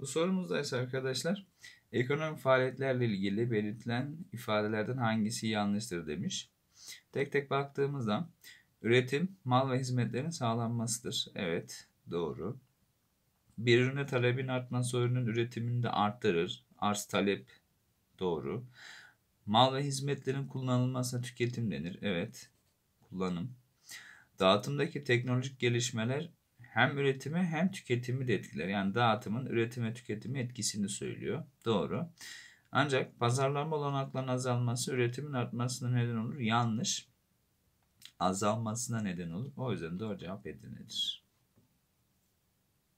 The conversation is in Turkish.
Bu sorumuzda ise arkadaşlar ekonomik faaliyetlerle ilgili belirtilen ifadelerden hangisi yanlıştır demiş. Tek tek baktığımızda üretim mal ve hizmetlerin sağlanmasıdır. Evet doğru. Bir ürüne talebin artması ürünün üretimini de arttırır. Arz talep doğru. Mal ve hizmetlerin kullanılmasına tüketim denir. Evet kullanım. Dağıtımdaki teknolojik gelişmeler hem üretimi hem tüketimi de etkiler. Yani dağıtımın üretim ve tüketimi etkisini söylüyor. Doğru. Ancak pazarlama olanaklarının azalması üretimin artmasına neden olur. Yanlış. Azalmasına neden olur. O yüzden doğru cevap edinilir.